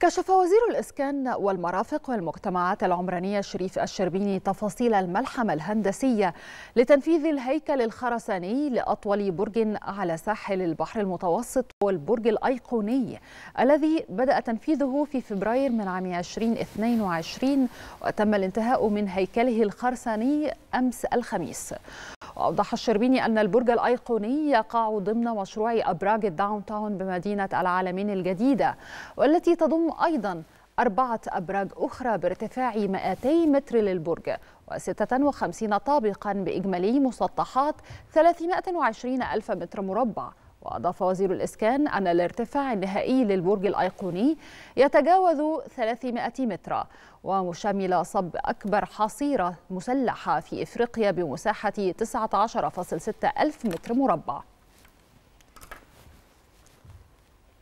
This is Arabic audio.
كشف وزير الإسكان والمرافق والمجتمعات العمرانية شريف الشربيني تفاصيل الملحمة الهندسية لتنفيذ الهيكل الخرساني لأطول برج على ساحل البحر المتوسط والبرج الأيقوني الذي بدأ تنفيذه في فبراير من عام 2022 وتم الانتهاء من هيكله الخرساني أمس الخميس وأوضح الشربيني أن البرج الأيقوني يقع ضمن مشروع أبراج الداون تاون بمدينة العالمين الجديدة والتي تضم أيضاً أربعة أبراج أخرى بارتفاع 200 متر للبرج و56 طابقا بإجمالي مسطحات 320 ألف متر مربع وأضاف وزير الإسكان أن الارتفاع النهائي للبرج الأيقوني يتجاوز 300 متر ومشمل صب أكبر حصيرة مسلحة في إفريقيا بمساحة 19.6 ألف متر مربع